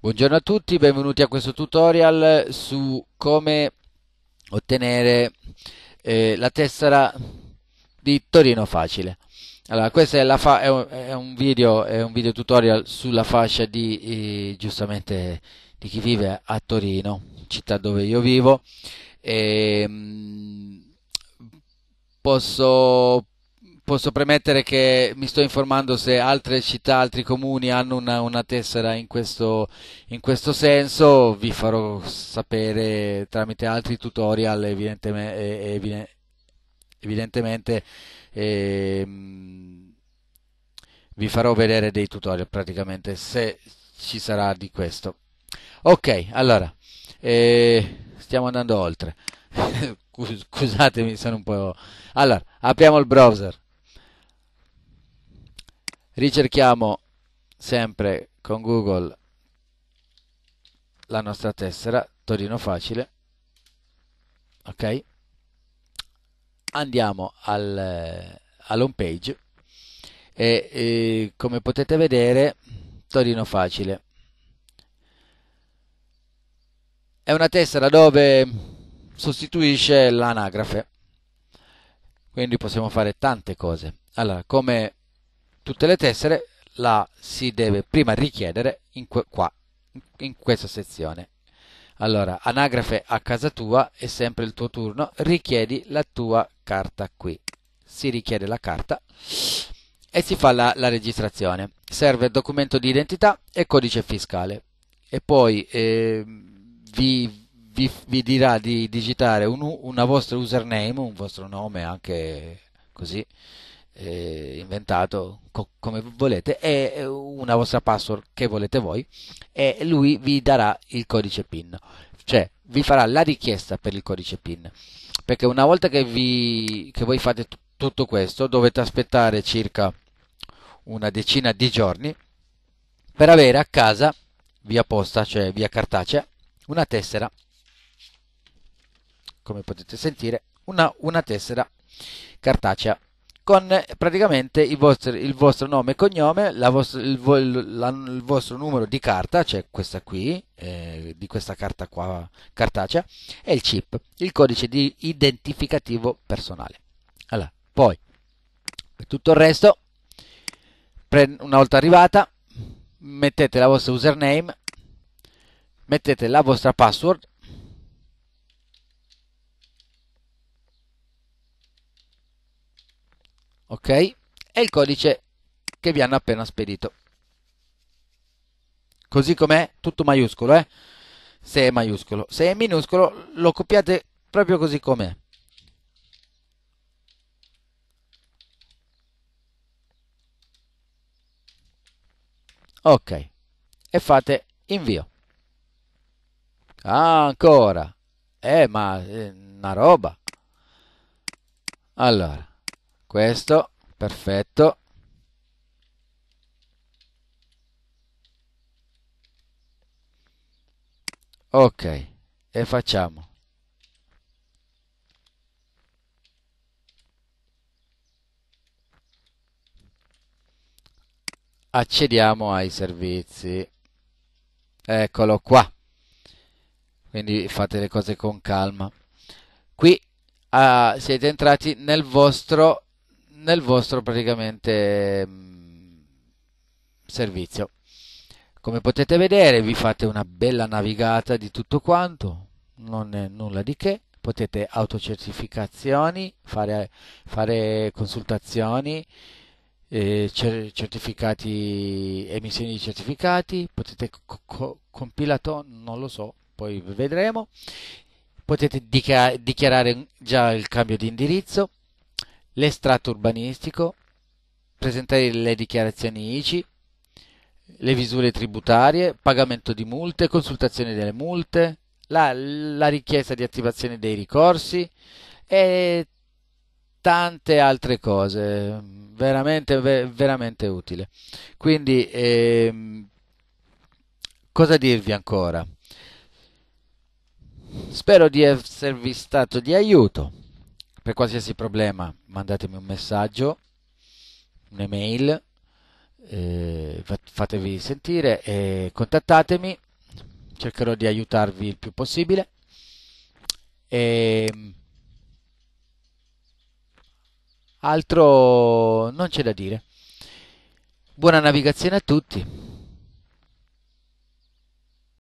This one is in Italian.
Buongiorno a tutti, benvenuti a questo tutorial su come ottenere eh, la tessera di Torino Facile. Allora, questo è, fa è, un, è, un video, è, un, video, tutorial sulla fascia di, eh, giustamente, di chi vive a Torino, città dove io vivo. E, ehm, mh, posso posso premettere che mi sto informando se altre città, altri comuni hanno una, una tessera in questo, in questo, senso, vi farò sapere tramite altri tutorial evidentemente, evidentemente eh, vi farò vedere dei tutorial praticamente se ci sarà di questo. Ok, allora, eh, stiamo andando oltre. Scusatemi, sono un po'... Allora, apriamo il browser ricerchiamo sempre con Google la nostra tessera Torino Facile ok andiamo al, eh, all'home page e, e come potete vedere Torino Facile è una tessera dove sostituisce l'anagrafe quindi possiamo fare tante cose allora come tutte le tessere la si deve prima richiedere in que, qua, in questa sezione. Allora, anagrafe a casa tua, è sempre il tuo turno, richiedi la tua carta qui. Si richiede la carta e si fa la, la registrazione. Serve documento di identità e codice fiscale. E poi eh, vi, vi, vi, dirà di digitare un, una vostra username, un vostro nome anche così, eh, inventato co- come volete e una vostra password che volete voi e lui vi darà il codice PIN, cioè vi farà la richiesta per il codice PIN, perché una volta che, vi, che voi fate t- tutto questo dovete aspettare circa una decina di giorni per avere a casa via posta, cioè via cartacea, una tessera, come potete sentire, una, una tessera cartacea con eh, praticamente il vostro, il vostro nome e cognome, vostro, il, la, il, vostro numero di carta, cioè questa qui, eh, di questa carta qua cartacea, e il chip, il codice di identificativo personale. Allora, poi, per tutto il resto, una volta arrivata, mettete la vostra username, mettete la vostra password ok? È il codice che vi hanno appena spedito. Così com'è, tutto maiuscolo, eh? Se è maiuscolo. Se è minuscolo, lo copiate proprio così com'è. ok e fate invio ah, ancora eh ma è eh, una roba allora questo, perfetto. Ok, e facciamo. Accediamo ai servizi. Eccolo qua. Quindi fate le cose con calma. Qui ah, siete entrati nel vostro nel vostro praticamente mm, servizio come potete vedere vi fate una bella navigata di tutto quanto non è nulla di che potete autocertificazioni fare, fare consultazioni eh, certificati emissioni di certificati potete co co compilato non lo so poi vedremo potete dichiarare già il cambio di indirizzo l'estratto urbanistico, presentare le dichiarazioni ICI, le visure tributarie, pagamento di multe, consultazione delle multe, la, la richiesta di attivazione dei ricorsi e tante altre cose, veramente, veramente utile. Quindi, eh, cosa dirvi ancora? Spero di esservi stato di aiuto per qualsiasi problema mandatemi un messaggio, un'email, eh, fatevi sentire e contattatemi, cercherò di aiutarvi il più possibile. E ehm, altro non c'è da dire. Buona navigazione a tutti.